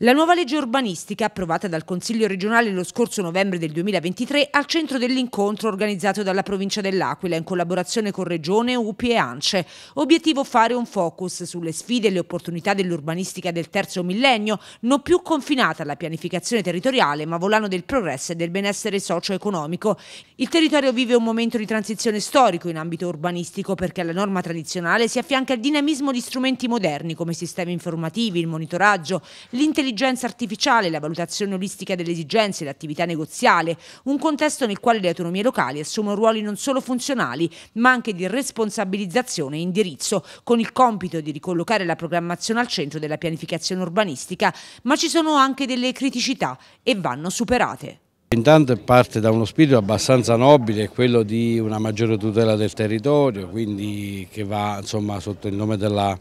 La nuova legge urbanistica, approvata dal Consiglio regionale lo scorso novembre del 2023, al centro dell'incontro organizzato dalla provincia dell'Aquila in collaborazione con Regione, UPI e ANCE. Obiettivo fare un focus sulle sfide e le opportunità dell'urbanistica del terzo millennio, non più confinata alla pianificazione territoriale, ma volano del progresso e del benessere socio-economico. Il territorio vive un momento di transizione storico in ambito urbanistico perché alla norma tradizionale si affianca il dinamismo di strumenti moderni come sistemi informativi, il monitoraggio, l'intelligenza artificiale, la valutazione olistica delle esigenze, l'attività negoziale, un contesto nel quale le autonomie locali assumono ruoli non solo funzionali ma anche di responsabilizzazione e indirizzo, con il compito di ricollocare la programmazione al centro della pianificazione urbanistica, ma ci sono anche delle criticità e vanno superate. Intanto parte da uno spirito abbastanza nobile, quello di una maggiore tutela del territorio, quindi che va insomma, sotto il nome della,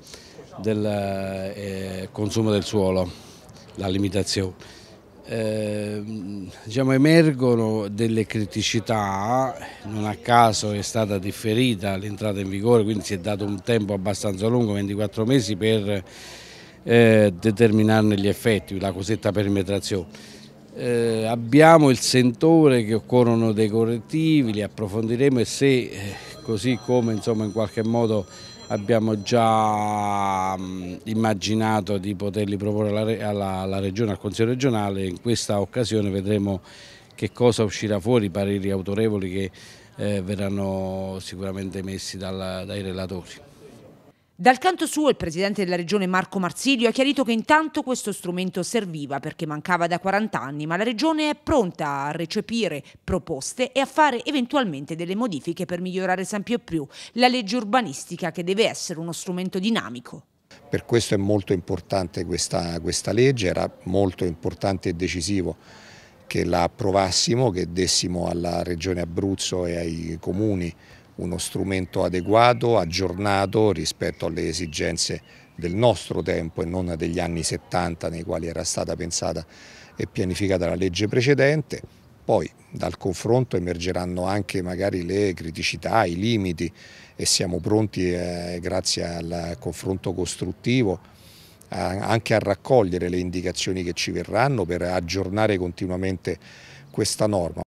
del eh, consumo del suolo, la limitazione. Eh, diciamo, emergono delle criticità, non a caso è stata differita l'entrata in vigore, quindi si è dato un tempo abbastanza lungo, 24 mesi, per eh, determinarne gli effetti, la cosetta perimetrazione eh, abbiamo il sentore che occorrono dei correttivi, li approfondiremo e se eh, così come insomma, in qualche modo abbiamo già mh, mm, immaginato di poterli proporre alla, alla, alla, Regione, al Consiglio regionale, in questa occasione vedremo che cosa uscirà fuori, i pareri autorevoli che eh, verranno sicuramente messi dalla, dai relatori. Dal canto suo il presidente della regione Marco Marsilio ha chiarito che intanto questo strumento serviva perché mancava da 40 anni, ma la regione è pronta a recepire proposte e a fare eventualmente delle modifiche per migliorare sempre più la legge urbanistica che deve essere uno strumento dinamico. Per questo è molto importante questa, questa legge, era molto importante e decisivo che la approvassimo, che dessimo alla regione Abruzzo e ai comuni uno strumento adeguato, aggiornato rispetto alle esigenze del nostro tempo e non degli anni 70 nei quali era stata pensata e pianificata la legge precedente. Poi dal confronto emergeranno anche magari le criticità, i limiti e siamo pronti, eh, grazie al confronto costruttivo, a, anche a raccogliere le indicazioni che ci verranno per aggiornare continuamente questa norma.